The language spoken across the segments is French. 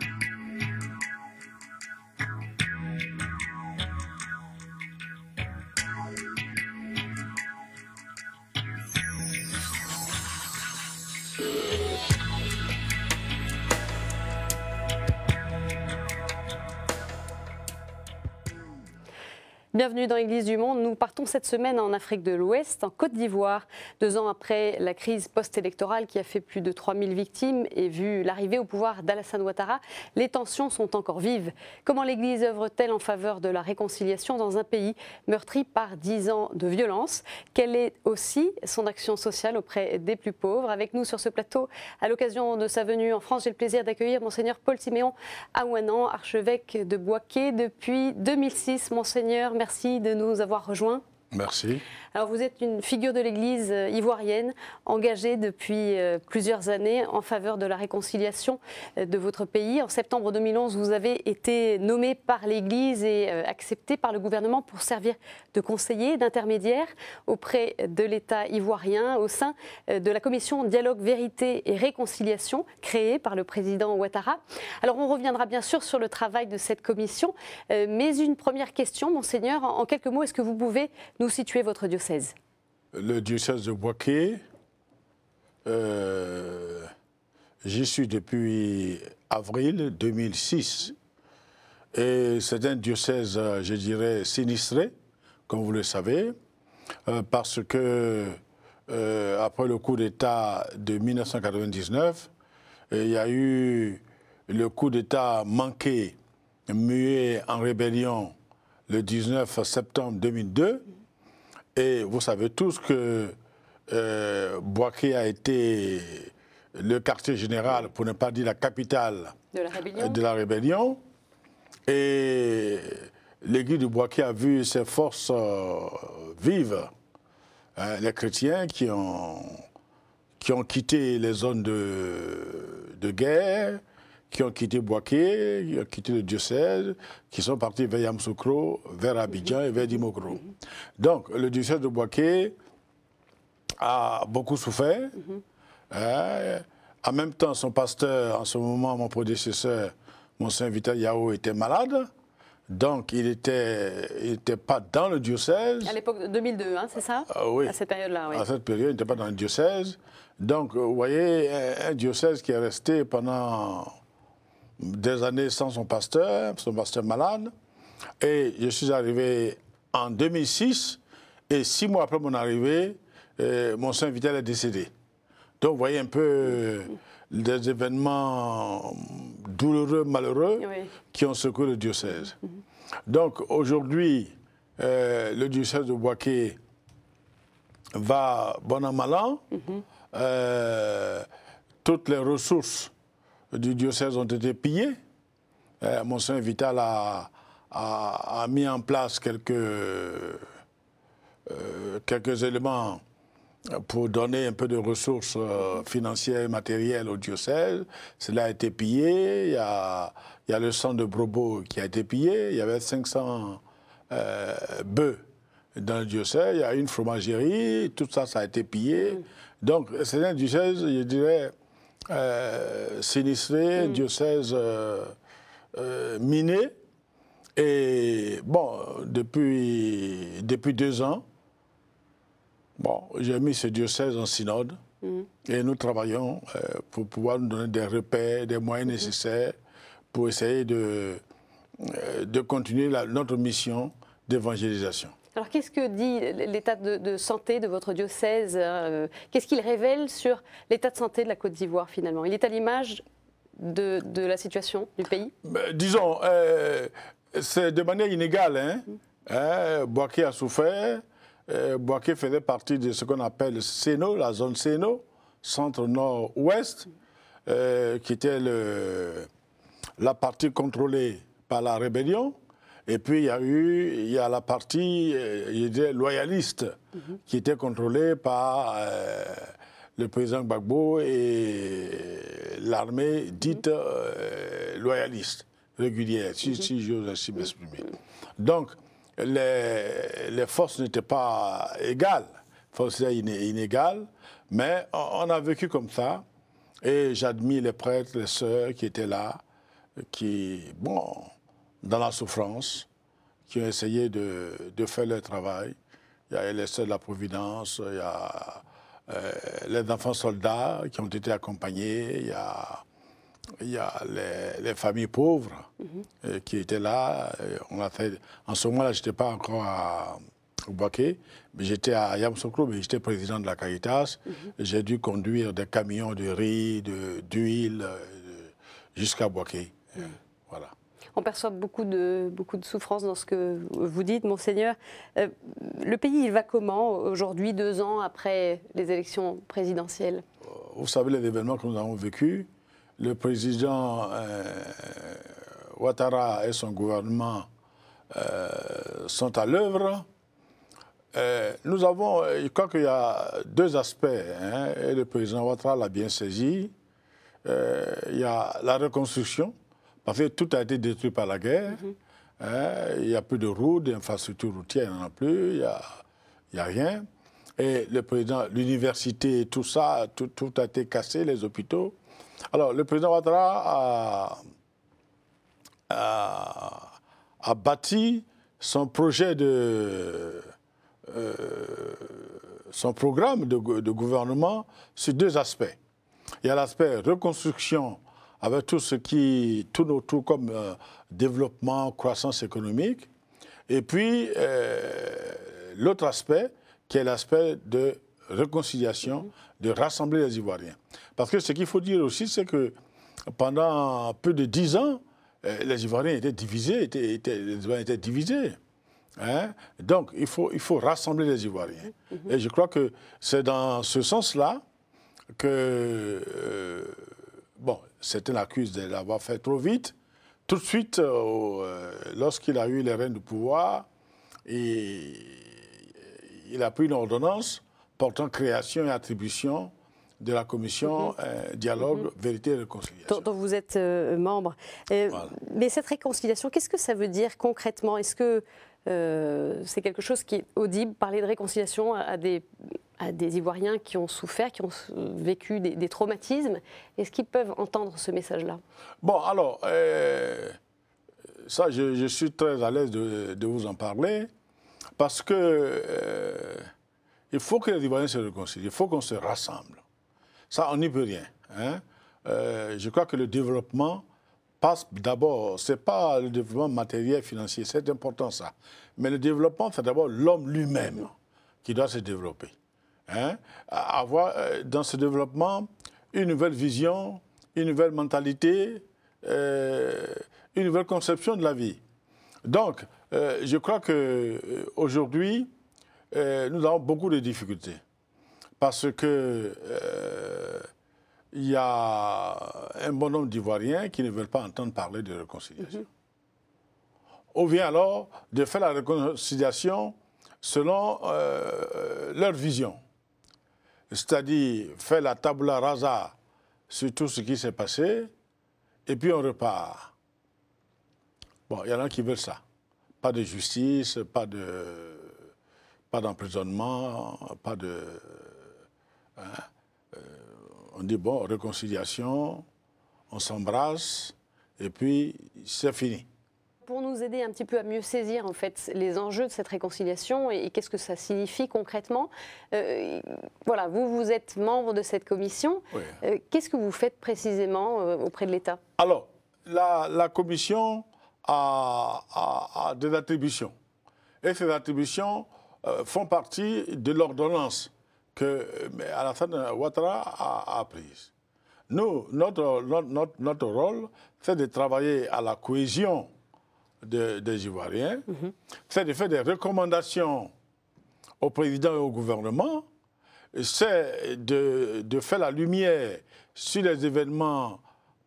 you. Bienvenue dans l'Église du Monde. Nous partons cette semaine en Afrique de l'Ouest, en Côte d'Ivoire, deux ans après la crise post-électorale qui a fait plus de 3000 victimes et vu l'arrivée au pouvoir d'Alassane Ouattara, les tensions sont encore vives. Comment l'Église œuvre-t-elle en faveur de la réconciliation dans un pays meurtri par 10 ans de violence Quelle est aussi son action sociale auprès des plus pauvres Avec nous sur ce plateau, à l'occasion de sa venue en France, j'ai le plaisir d'accueillir Monseigneur Paul Siméon Aouanan, archevêque de Boaké depuis 2006. Monseigneur, merci Merci de nous avoir rejoints. Merci. Alors vous êtes une figure de l'Église euh, ivoirienne engagée depuis euh, plusieurs années en faveur de la réconciliation euh, de votre pays. En septembre 2011, vous avez été nommé par l'Église et accepté par le gouvernement pour servir de conseiller, d'intermédiaire auprès de l'État ivoirien au sein de la commission Dialogue, Vérité et Réconciliation créée par le président Ouattara. Alors on reviendra bien sûr sur le travail de cette commission, mais une première question, monseigneur, en quelques mots, est-ce que vous pouvez nous situer votre diocèse Le diocèse de Boaké, euh, j'y suis depuis avril 2006. Et c'est un diocèse, euh, je dirais, sinistré, comme vous le savez, euh, parce que après le coup d'État de 1999, il y a eu le coup d'État manqué, muet en rébellion le 19 septembre 2002, et vous savez tous que euh, Boaké a été le quartier général, pour ne pas dire la capitale de la rébellion. Euh, Et l'église de Boaké a vu ses forces vivre. Euh, vives. Hein, les chrétiens qui ont, quitté les zones de guerre, qui ont quitté Boaké, qui ont quitté le diocèse, qui sont partis vers Yamsoukro, vers Abidjan et vers Dimokro. Donc, le diocèse de Boaké a beaucoup souffert. Hein. en même temps, son pasteur, en ce moment, mon prédécesseur, mon saint Vital Yao, était malade. Donc, il n'était il était pas dans le diocèse. À l'époque de 2002, hein, c'est ça ah Oui. À cette période-là, oui. À cette période, il n'était pas dans le diocèse. Donc, vous voyez, un diocèse qui est resté pendant des années sans son pasteur, son pasteur malade. Et je suis arrivé en 2006. Et six mois après mon arrivée, euh, mon saint Vital est décédé. Donc, vous voyez un peu euh, des événements douloureux, malheureux, qui ont secoué le diocèse. Donc, aujourd'hui, euh, le diocèse de Boaké va bon en mal an. Mhm. toutes les ressources du diocèse ont été pillés. Eh, Monseigneur Vital a, a, a, mis en place quelques, euh, quelques éléments pour donner un peu de ressources euh, financières et matérielles au diocèse. Cela a été pillé. Il y a, il y a le sang de Brobo qui a été pillé. Il y avait 500 euh, bœufs dans le diocèse. Il y a une fromagerie. Tout ça, ça a été pillé. Mm. Donc, c'est un diocèse, je dirais, euh, – Sinistré, hmm. diocèse euh, euh, miné. Et bon, depuis, depuis deux ans, bon, j'ai mis ce diocèse en synode. Hmm. Et nous travaillons pour pouvoir nous donner des repères, des moyens hmm. nécessaires pour essayer de, de continuer notre mission d'évangélisation. Alors qu'est-ce que dit l'état de, santé de votre diocèse hein, euh, Qu'est-ce qu'il révèle sur l'état de santé de la Côte d'Ivoire finalement Il est à l'image de, la situation du pays ben, Disons, euh, c'est de manière inégale. Hein, mm. hein Boaké a souffert. Euh, Boaké faisait partie de ce qu'on appelle la zone Séno, centre-nord-ouest, mm. qui était la partie contrôlée par la rébellion. Et puis il y a eu, il y a la partie euh, dirais, loyaliste mhm. qui était contrôlée par euh, le président Gbagbo et l'armée dite mhm. euh, loyaliste, régulière, mhm. si, j'ose ainsi m'exprimer. Donc les, les forces n'étaient pas égales, forces inégales, mais on, on a vécu comme ça. Et j'admire les prêtres, les sœurs qui étaient là, qui, bon, dans la souffrance, qui ont essayé de, faire leur travail. Il y a LSE de la Providence, il y a euh, les enfants soldats qui ont été accompagnés, il y a, il les, familles pauvres mhm. euh, qui étaient là. Euh, on a fait, en ce moment-là, je n'étais pas encore à Boaké, mais j'étais à Yamsoukrou, mais j'étais président de la Caritas. Mhm. J'ai dû conduire des camions de riz, d'huile, jusqu'à Boaké on perçoit beaucoup de, beaucoup de souffrance dans ce que vous dites, monseigneur. Euh, le pays, il va comment aujourd'hui, deux ans après les élections présidentielles euh, Vous savez les événements que nous avons vécus. Le président euh, Ouattara et son gouvernement sont à l'œuvre. nous avons, je crois qu'il y a deux aspects, hein, et le président Ouattara l'a bien saisi. il y a la reconstruction, en fait, tout a été détruit par la guerre. Mhm. Hein, il n'y a plus de routes, d'infrastructures routières, il n'y en a plus, il n'y a, rien. Et le président, l'université, tout ça, tout, a été cassé, les hôpitaux. Alors, le président Ouattara a, bâti son projet de. Euh, son programme de, gouvernement sur deux aspects. Il y a l'aspect reconstruction avec tout ce qui tourne autour comme euh, développement, croissance économique. Et puis, euh, l'autre aspect, qui est l'aspect de réconciliation, de rassembler les Ivoiriens. Parce que ce qu'il faut dire aussi, c'est que pendant peu de dix ans, euh, les Ivoiriens étaient divisés, étaient, étaient, divisés. Hein. Donc, il faut, il faut rassembler les Ivoiriens. Et je crois que c'est dans ce sens-là que bon, c'est une accuse de l'avoir fait trop vite. Tout de suite, euh, euh, lorsqu'il a eu les rênes du pouvoir, et euh, il a pris une ordonnance portant création et attribution de la commission mhm. Dialogue, mhm. Vérité et Réconciliation. Dont, vous êtes membre. Mais cette réconciliation, qu'est-ce que ça veut dire concrètement Est-ce que c'est quelque chose qui est audible, parler de réconciliation à des à des Ivoiriens qui ont souffert, qui ont vécu des, traumatismes. Est-ce qu'ils peuvent entendre ce message-là Bon, alors, euh, ça, je, suis très à l'aise de, vous en parler, parce que euh, il faut que les Ivoiriens se réconcilient, il faut qu'on se rassemble. Ça, on n'y peut rien. Hein. Euh, je crois que le développement passe d'abord, ce n'est pas le développement matériel, financier, c'est important ça, mais le développement, c'est d'abord l'homme lui-même qui doit se développer. Hein, avoir euh, dans ce développement une nouvelle vision, une nouvelle mentalité, euh, une nouvelle conception de la vie. Donc, euh, je crois qu'aujourd'hui, nous avons beaucoup de difficultés parce que il y a un bon nombre d'Ivoiriens qui ne veulent pas entendre parler de réconciliation. On mhm. Ou alors de faire la réconciliation selon leur vision c'est-à-dire faire la tabula rasa sur tout ce qui s'est passé, et puis on repart. Bon, il y en a qui veulent ça. Pas de justice, pas de pas d'emprisonnement, pas de... Hein, euh, on dit, bon, réconciliation, on s'embrasse, et puis c'est fini pour nous aider un petit peu à mieux saisir en fait les enjeux de cette réconciliation et, qu'est-ce que ça signifie concrètement. Euh, voilà, vous vous êtes membre de cette commission. Euh, qu'est-ce que vous faites précisément euh, auprès de l'État Alors, la, commission a, des attributions et ces attributions font partie de l'ordonnance que Alassane Ouattara a, a prise. Nous, notre, notre, notre rôle, c'est de travailler à la cohésion des Ivoiriens, mhm. c'est de faire des recommandations au président et au gouvernement, c'est de, faire la lumière sur les événements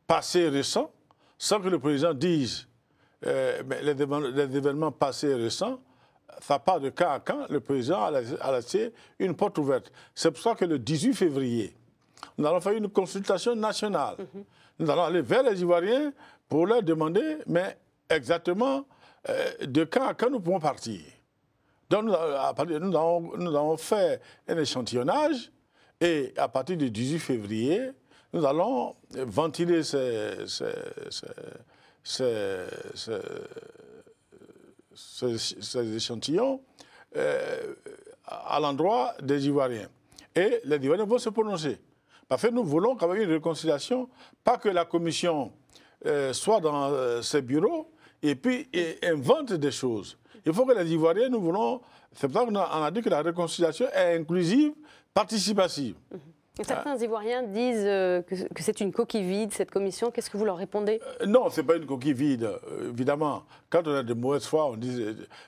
passés récents, sans que le président dise euh, les, événements passés récents, ça part de cas à cas, le président a laissé, une porte ouverte. C'est pour ça que le 18 février, nous allons faire une consultation nationale. Mhm. Nous allons aller vers les Ivoiriens pour leur demander, mais exactement euh, de quand, à quand nous pouvons partir. Donc, nous, avons, fait un échantillonnage et à partir du 18 février, nous allons ventiler ces, échantillons euh, à l'endroit des Ivoiriens. Et les Ivoiriens vont se prononcer. Parce que nous voulons y ait une réconciliation, pas que la Commission euh, soit dans ses bureaux et puis et invente des choses. Il faut que les Ivoiriens, nous voulons. C'est pour ça qu'on a, dit que la réconciliation est inclusive, participative. Mhm. certains Ivoiriens disent euh, que, c'est une coquille vide, cette commission. Qu'est-ce que vous leur répondez euh, Non, ce n'est pas une coquille vide, euh, évidemment. Quand on a de mauvaises fois, on dit.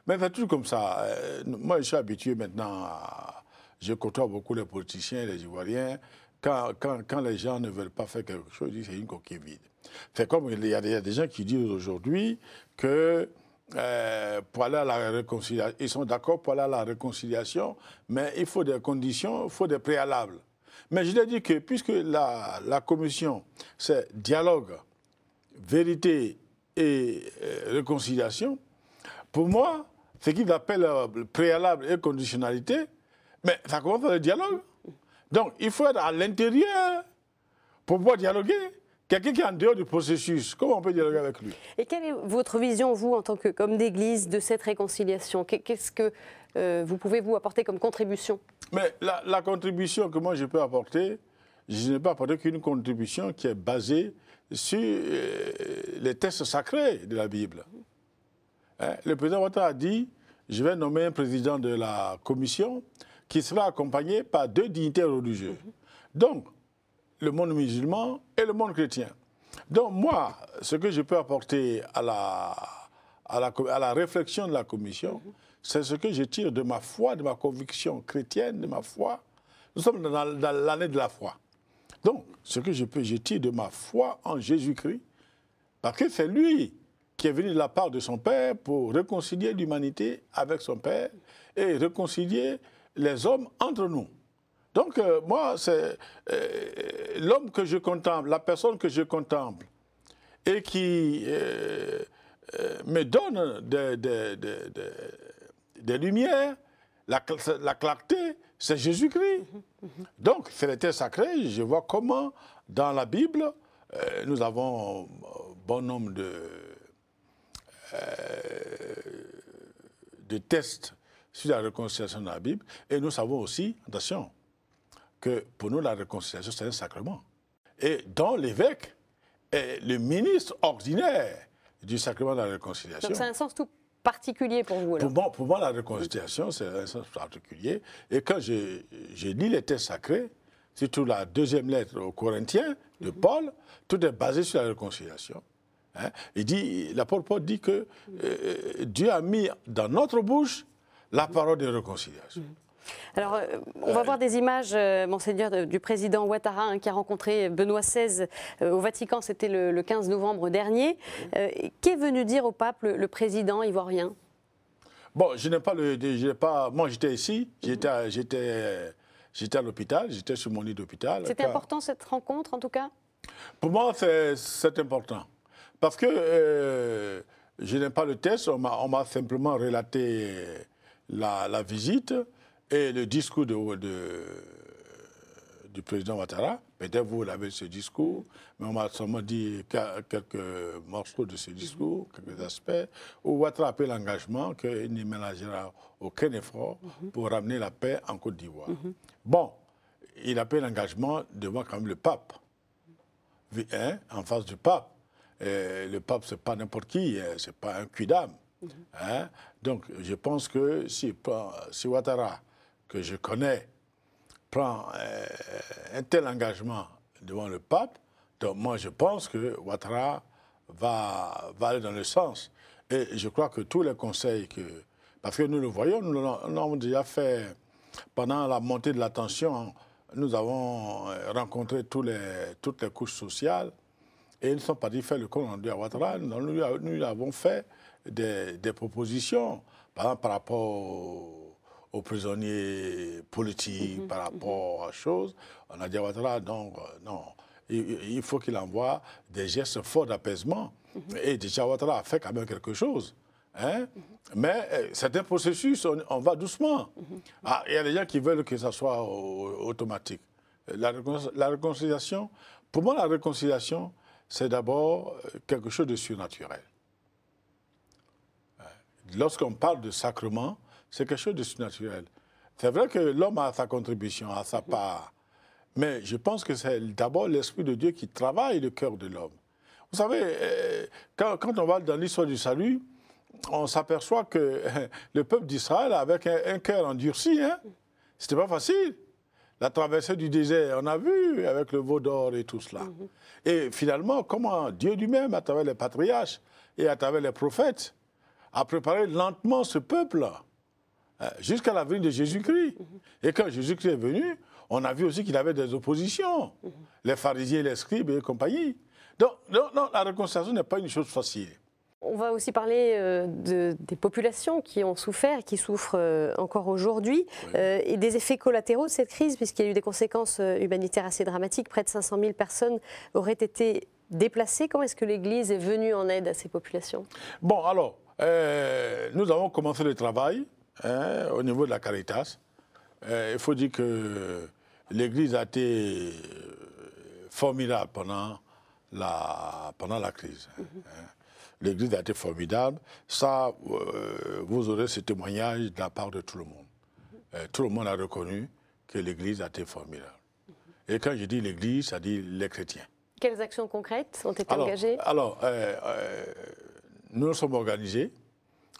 Mais c'est tout comme ça. Moi, je suis habitué maintenant Je côtoie beaucoup les politiciens, les Ivoiriens. Quand, quand, les gens ne veulent pas faire quelque chose, ils disent c'est une coquille vide. C'est comme il y, a, des gens qui disent aujourd'hui que euh, pour aller à la réconciliation, ils sont d'accord pour aller à la réconciliation, mais il faut des conditions, il faut des préalables. Mais je l'ai dit que puisque la, commission, c'est dialogue, vérité et euh, réconciliation, pour moi, ce qu'ils appellent euh, préalable et conditionnalité, mais ça commence par le dialogue. Donc, il faut être à l'intérieur pour pouvoir dialoguer. Quelqu'un qui est en dehors du processus, comment on peut dialoguer avec lui Et quelle est votre vision, vous, en tant que comme d'Église, de cette réconciliation Qu'est-ce que euh, vous pouvez vous apporter comme contribution Mais la, contribution que moi je peux apporter, je n'ai pas apporter qu'une contribution qui est basée sur euh, les textes sacrés de la Bible. Hein, le président Ouattara a dit, je vais nommer un président de la commission qui sera accompagné par deux dignitaires religieux. Mm-hmm. Donc, le monde musulman et le monde chrétien. Donc moi, ce que je peux apporter à la, à la, à la réflexion de la Commission, c'est ce que je tire de ma foi, de ma conviction chrétienne, de ma foi. Nous sommes dans, dans l'année de la foi. Donc, ce que je peux, je tire de ma foi en Jésus-Christ, parce que c'est lui qui est venu de la part de son Père pour réconcilier l'humanité avec son Père et réconcilier les hommes entre nous. Donc, euh, moi, c'est euh, l'homme que je contemple, la personne que je contemple, et qui euh, me donne des lumières, la, clarté, c'est Jésus-Christ. Mhm, mhm. Donc, c'est test sacré. je vois comment, dans la Bible, nous avons bon nombre de, de tests sur la réconciliation de la Bible, et nous savons aussi, attention, que pour nous, la réconciliation, c'est un sacrement. Et dont l'évêque est le ministre ordinaire du sacrement de la réconciliation. Donc, c'est un sens tout particulier pour vous. Là. Pour, moi, la réconciliation, c'est un sens particulier. Et quand j'ai lis les textes sacrés, surtout la deuxième lettre aux Corinthiens de mhm. Paul, tout est basé sur la réconciliation. Hein. Il dit, l'apôtre Paul dit que euh, euh, Dieu a mis dans notre bouche la parole de réconciliation. Mhm. Alors, euh, on va euh, voir des images, euh, monseigneur, du président Ouattara hein, qui a rencontré Benoît XVI au Vatican, c'était le, 15 novembre dernier. Qu'est venu dire au pape le, président ivoirien Bon, je n'ai pas le. pas, moi, j'étais ici, mhm. j'étais à l'hôpital, j'étais sur mon lit d'hôpital. C'était important cette rencontre, en tout cas Pour moi, c'est important. Parce que je n'ai pas le test, on m'a simplement relaté la visite. Et le discours de, de, du président Ouattara, peut-être vous l'avez ce discours, mais on m'a seulement dit quelques morceaux de ce discours, quelques aspects, où Ouattara a pris l'engagement qu'il n'y ménagera aucun effort pour ramener la paix en Côte d'Ivoire. Bon, il a pris l'engagement devant quand même le pape, hein, en face du pape. Et le pape, c'est pas n'importe qui, hein, c'est pas un cuidam, hein. Donc, je pense que si, si Ouattara que je connais prend euh, un tel engagement devant le pape, donc moi je pense que Ouattara va, va aller dans le sens. Et je crois que tous les conseils que... Parce que nous le voyons, nous l'avons déjà fait pendant la montée de la tension, nous avons euh, rencontré tous les, toutes les couches sociales et ils ne sont pas dit faire le compte à Ouattara. Nous, nous, avons fait des, des propositions par, par rapport aux prisonniers politiques mhm, par mhm. rapport à choses. On a dit ah, à Ouattara, donc, euh, non, il, faut qu'il envoie des gestes forts d'apaisement. Mhm. Et déjà, ah, Ouattara a fait quand même quelque chose. Hein? Mais euh, c'est un processus, on, va doucement. Ah, il y a des gens qui veulent que ça soit automatique. La, la, réconciliation, pour moi, la réconciliation, c'est d'abord euh, quelque chose de surnaturel. Lorsqu'on parle de sacrement, c'est quelque chose de surnaturel. C'est vrai que l'homme a sa contribution, a sa part. Mais je pense que c'est d'abord l'Esprit de Dieu qui travaille le cœur de l'homme. Vous savez, euh, quand, on va dans l'histoire du salut, on s'aperçoit que le peuple d'Israël, avec un, cœur endurci, hein, c'était pas facile. La traversée du désert, on a vu avec le veau d'or et tout cela. Mm-hmm. Et finalement, comment Dieu lui-même, à travers les patriarches et à travers les prophètes, a préparé lentement ce peuple euh, jusqu'à la venue de Jésus-Christ. Mhm. Et quand Jésus-Christ est venu, on a vu aussi qu'il avait des oppositions, mhm. les pharisiens, les scribes et compagnie. Donc, non, la réconciliation n'est pas une chose facile. On va aussi parler euh, de, des populations qui ont souffert et qui souffrent euh, encore aujourd'hui et des effets collatéraux de cette crise, puisqu'il y a eu des conséquences humanitaires assez dramatiques. Près de 500 000 personnes auraient été déplacées. Comment est-ce que l'Église est venue en aide à ces populations Bon, alors, nous avons commencé le travail Hein, au niveau de la Caritas. Euh, il faut dire que l'Église a été euh, formidable pendant la, pendant la crise. Mhm. Hein, L'Église a été formidable. Ça, euh, vous aurez ce témoignage de la part de tout le monde. Mhm. tout le monde a reconnu que l'Église a été formidable. Mhm. Et quand je dis l'Église, ça dit les chrétiens. Quelles actions concrètes ont été engagées Alors, nous nous sommes organisés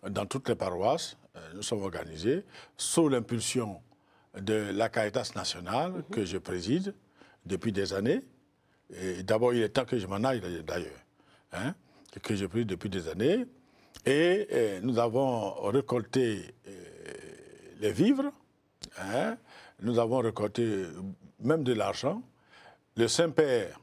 dans toutes les paroisses euh, nous sommes organisés sous l'impulsion de la Caritas nationale mhm. que je préside depuis des années. d'abord, il est temps que je m'en aille d'ailleurs, hein, que je préside depuis des années. Et, euh, nous avons récolté euh, les vivres, hein. nous avons récolté même de l'argent. Le Saint-Père,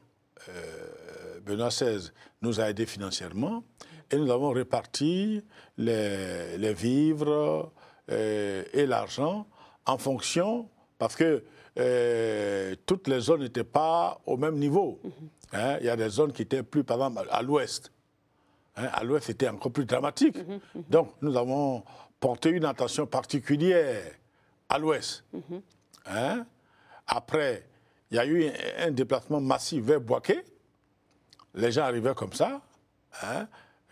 Benoît XVI, nous a aidés financièrement et nous avons réparti les, vivres euh, et, l'argent en fonction, parce que euh, toutes les zones n'étaient pas au même niveau. Mhm. Hein, il y a des zones qui étaient plus, par exemple, à l'ouest. Hein, à l'ouest, c'était encore plus dramatique. Mhm, mhm. Donc, nous avons porté une attention particulière à l'ouest. Hein, après, il y a eu un déplacement massif vers Boaké. Les gens arrivaient comme ça. Hein?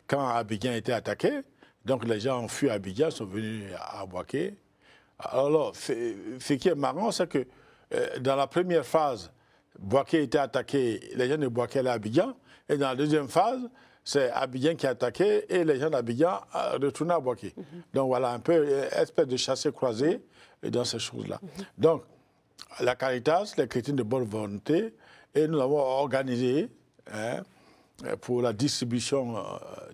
quand Abidjan était attaqué, donc les gens ont fui Abidjan, sont venus à Boaké. Alors, ce qui est marrant, c'est que euh, dans la première phase, Boaké était attaqué, les gens de Boaké allaient à Abidjan. Et dans la deuxième phase, c'est Abidjan qui a attaqué et les gens d'Abidjan euh, retournent à Boaké. Mhm. Donc voilà, un peu euh, espèce de chassé croisé dans ces choses-là. Mhm. Donc, la Caritas, les chrétiens de bonne volonté, et nous avons organisé hein, euh, pour la distribution euh,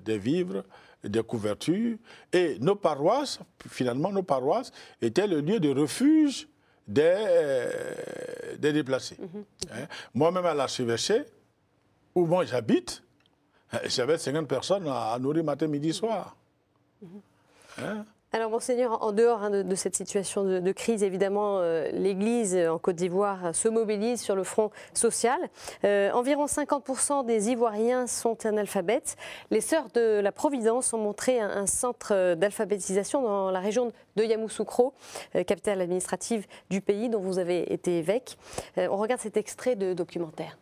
des vivres, des couvertures. Et nos paroisses, finalement, nos paroisses étaient le lieu de refuge des, euh, déplacés. Mhm. Hein. Moi-même, à l'archevêché, où moi j'habite, hein, j'avais 50 personnes à nourrir matin, midi, soir. Mhm. Hein. Alors, Monseigneur, en dehors hein, de, cette situation de, crise, évidemment, euh, l'Église euh, en Côte d'Ivoire euh, se mobilise sur le front social. environ 50% des Ivoiriens sont analphabètes. Les Sœurs de la Providence ont montré un, centre d'alphabétisation dans la région de Yamoussoukro, capitale administrative du pays dont vous avez été évêque. on regarde cet extrait de documentaire.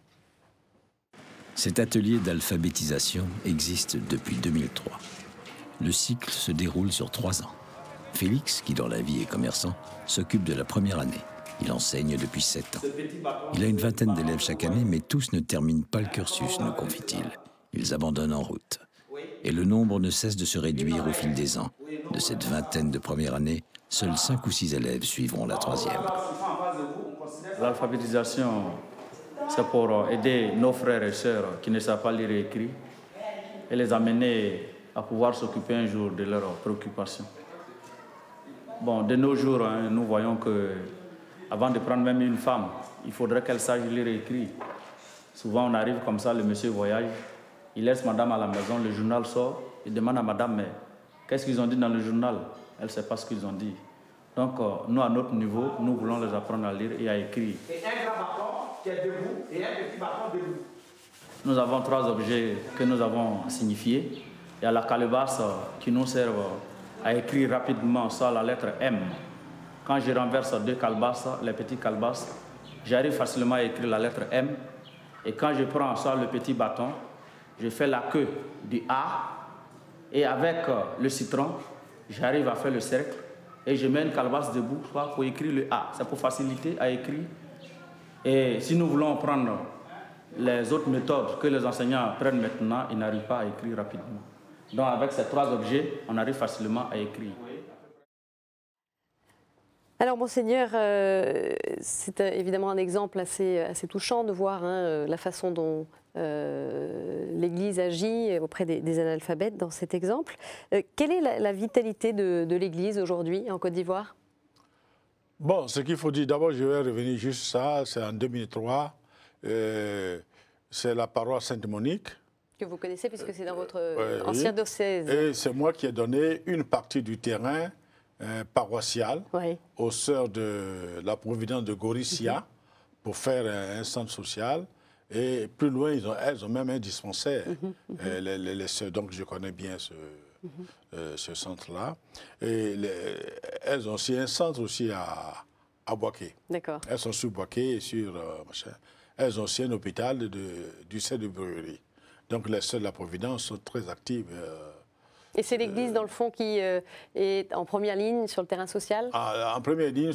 Cet atelier d'alphabétisation existe depuis 2003. Le cycle se déroule sur trois ans. Félix, qui dans la vie est commerçant, s'occupe de la première année. Il enseigne depuis sept ans. Il a une vingtaine d'élèves chaque année, mais tous ne terminent pas le cursus, nous confie-t-il. Ils abandonnent en route. Et le nombre ne cesse de se réduire au fil des ans. De cette vingtaine de premières années, seuls cinq ou six élèves suivront la troisième. L'alphabétisation, c'est pour aider nos frères et sœurs qui ne savent pas lire et écrire et les amener à pouvoir s'occuper un jour de leurs préoccupations. Bon, de nos jours, hein, nous voyons que avant de prendre même une femme, il faudrait qu'elle sache lire et écrire. Souvent, on arrive comme ça, le monsieur voyage, il laisse madame à la maison, le journal sort, il demande à madame, mais qu'est-ce qu'ils ont dit dans le journal Elle ne sait pas ce qu'ils ont dit. Donc, euh, nous, à notre niveau, nous voulons les apprendre à lire et à écrire. Et un qui est debout et un petit bâton debout. Nous avons trois objets que nous avons signifiés. Il y a la calebasse euh, qui nous sert euh, à écrit rapidement ça, la lettre M. Quand je renverse deux calbasses, les petits calbasses, j'arrive facilement à écrire la lettre M. Et quand je prends ça, le petit bâton, je fais la queue du A. Et avec euh, le citron, j'arrive à faire le cercle. Et je mets une calbasse debout pour écrire le A. C'est pour faciliter à écrire. Et si nous voulons prendre les autres méthodes que les enseignants prennent maintenant, ils n'arrivent pas à écrire rapidement. Donc avec ces trois objets, on arrive facilement à écrire. Alors, Monseigneur, euh, c'est euh, évidemment un exemple assez, touchant de voir hein, euh, la façon dont l'Église agit auprès des, analphabètes dans cet exemple. quelle est la, vitalité de, de l'Église aujourd'hui en Côte d'Ivoire Bon, ce qu'il faut dire, d'abord, je vais revenir juste ça, c'est en 2003, c'est la paroisse Sainte-Monique vous connaissez puisque c'est dans euh, votre euh, ancien diocèse. Et c'est moi qui ai donné une partie du terrain euh, paroissial aux sœurs de la Providence de goricia pour faire un centre social. Et plus loin, ils ont, elles ont même un dispensaire, mhm, mhm. Donc je connais bien ce, mhm. ce centre-là. Et elles ont aussi un centre aussi à, à D'accord. Elles sont sur Boaké sur... Elles ont aussi un hôpital de, du sein de Brugerie. Donc les seuls de la Providence sont très actives. Euh, et c'est l'Église, euh, dans le fond, qui euh, est en première ligne sur le terrain social ah, En, première ligne,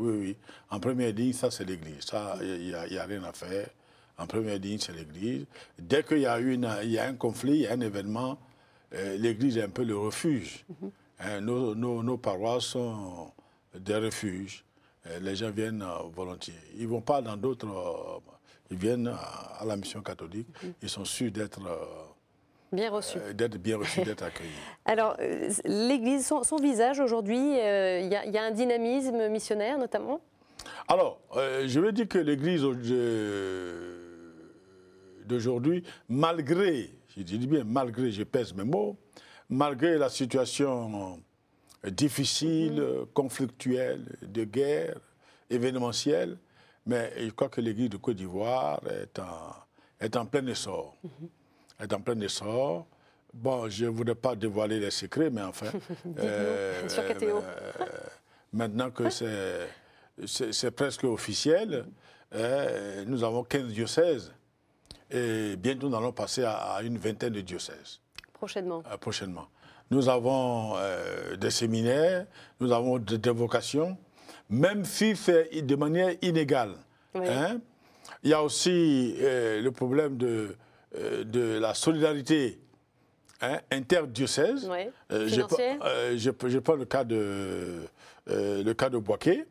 Oui, En première ligne, ça, c'est l'Église. Ça, il n'y a, rien à faire. En première ligne, c'est l'Église. Dès qu'il y, a un conflit, il y a un événement, l'Église est un peu le refuge. Mhm. Hein, nos paroisses sont des refuges. Euh, les gens viennent euh, volontiers. Ils ne vont pas dans d'autres. Euh, ils viennent à la mission catholique. Mm-hmm. Ils sont sûrs d'être. Bien reçus. d'être bien reçus, d'être accueillis. Alors, l'Église, son, visage aujourd'hui, il y, y, a un dynamisme missionnaire notamment Alors, je veux dire que l'Église d'aujourd'hui, malgré, je dis bien malgré, je pèse mes mots, malgré la situation difficile, mhm. conflictuel, de guerre, événementiel. Mais je crois que l'Église de Côte d'Ivoire est en, est en plein essor. Mhm. Est en plein essor. Bon, je ne voudrais pas dévoiler les secrets, mais enfin. euh, euh, maintenant que hein? c'est presque officiel, euh, nous avons 15 diocèses. Et bientôt, nous allons passer à, à une vingtaine de diocèses. Prochainement. Euh, prochainement nous avons euh, des séminaires, nous avons des, vocations, même si de manière inégale. Hein. Il y a aussi euh, le problème de, euh, la solidarité hein, interdiocèse. je, je prends le cas de, le Boaké.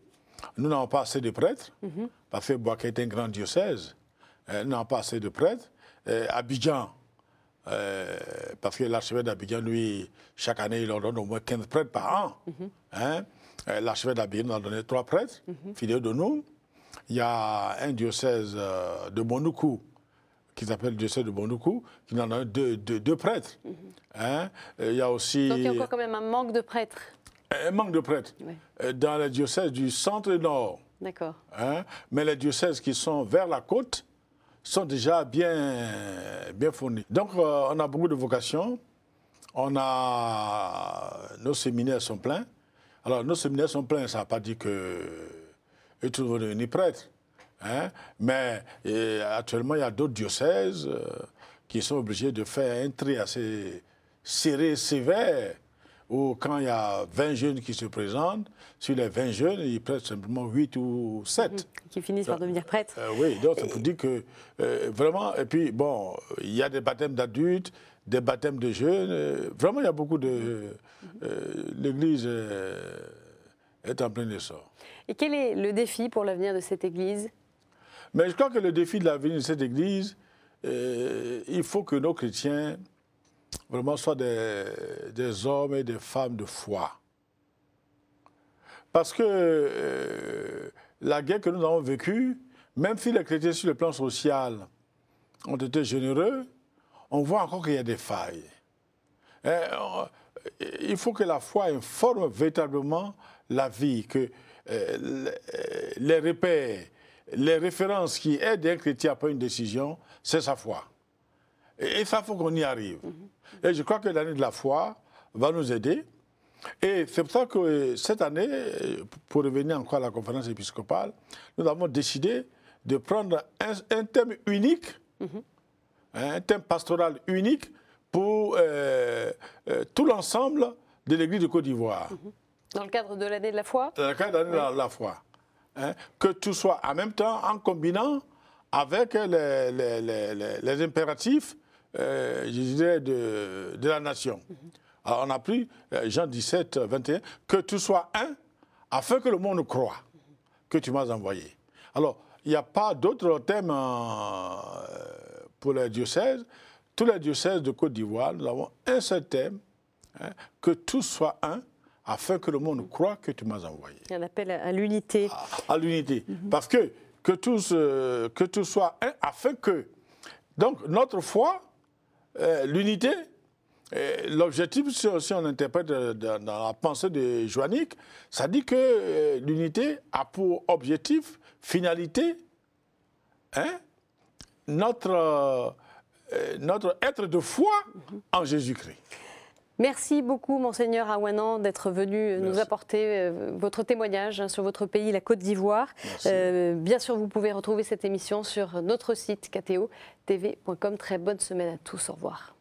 Nous n'avons pas assez de prêtres, mhm. parce que Boaké est un grand diocèse. Hein. nous n'avons pas assez de prêtres. Abidjan, euh, parce que l'archevêque d'Abidjan, lui, chaque année, il en donne au moins 15 prêtres par an. Mhm. Hein? Euh, l'archevêque d'Abidjan en a donné 3 prêtres, mhm. fidèles de nous. Il y a un diocèse euh, de Monoukou, qui s'appelle le diocèse de Monoukou, qui en a deux, deux, prêtres. Mhm. Hein? Il y a aussi... Donc il y a encore quand même un manque de prêtres. Un manque de prêtres. Dans les diocèses du centre et nord. D'accord. Hein? Mais les diocèses qui sont vers la côte, sont déjà bien, bien fournis. Donc, euh, on a beaucoup de vocations. On a... Nos séminaires sont pleins. Alors, nos séminaires sont pleins. Ça n'a veut pas dire qu'ils trouvent devenir prêtres. Hein? Mais actuellement, il y a d'autres diocèses euh, qui sont obligés de faire un tri assez serré, sévère où quand il y a 20 jeunes qui se présentent, sur les 20 jeunes, ils prêtent simplement 8 ou 7. Mm, mm, qui finissent par euh, devenir prêtres. Euh, oui, donc ça vous dire que euh, vraiment, et puis bon, il y a des baptêmes d'adultes, des baptêmes de jeunes, vraiment il y a beaucoup de... L'Église est en plein essor. Et quel est le défi pour l'avenir de cette Église Mais je crois que le défi de l'avenir de cette Église, il faut que nos chrétiens vraiment soit des, hommes et des femmes de foi. Parce que euh, la guerre que nous avons vécue, même si les chrétiens sur le plan social ont été généreux, on voit encore qu'il y a des failles. Euh, il faut que la foi informe véritablement la vie, que euh, les repères, les références qui aident un chrétien à prendre une décision, c'est sa foi. Et, ça, il faut qu'on y arrive. Mhm. Et je crois que l'année de la foi va nous aider. Et c'est pour ça que cette année, pour revenir encore à la conférence épiscopale, nous avons décidé de prendre un, thème unique, mhm. hein, un thème pastoral unique pour euh, euh, tout l'ensemble de l'Église de Côte d'Ivoire. Mhm. Dans le cadre de l'année de la foi Dans le cadre de l'année de la, foi. Hein. que tout soit en même temps en combinant avec les impératifs euh, je dirais, de, la nation. Mhm. Alors on a pris euh, Jean 17, 21, euh, que tu sois un, afin que le monde croit que tu m'as envoyé. Alors, il n'y a pas d'autre thème pour les diocèses. Tous les diocèses de Côte d'Ivoire, nous avons un seul thème, hein, que tout soit un, afin que le monde croit que tu m'as envoyé. Un appel à l'unité. À, l'unité. Mhm. Parce que que tout, que tout soit un, afin que... Donc, notre foi, euh, l'unité, euh, l'objectif, si, on interprète euh, dans, la pensée de Joannick, ça dit que l'unité a pour objectif, finalité, hein, notre être de foi en Jésus-Christ. Merci beaucoup, Monseigneur Awanan, d'être venu nous apporter euh, votre témoignage hein, sur votre pays, la Côte d'Ivoire. Euh, bien sûr, vous pouvez retrouver cette émission sur notre site kto.tv.com. Très bonne semaine à tous. Au revoir.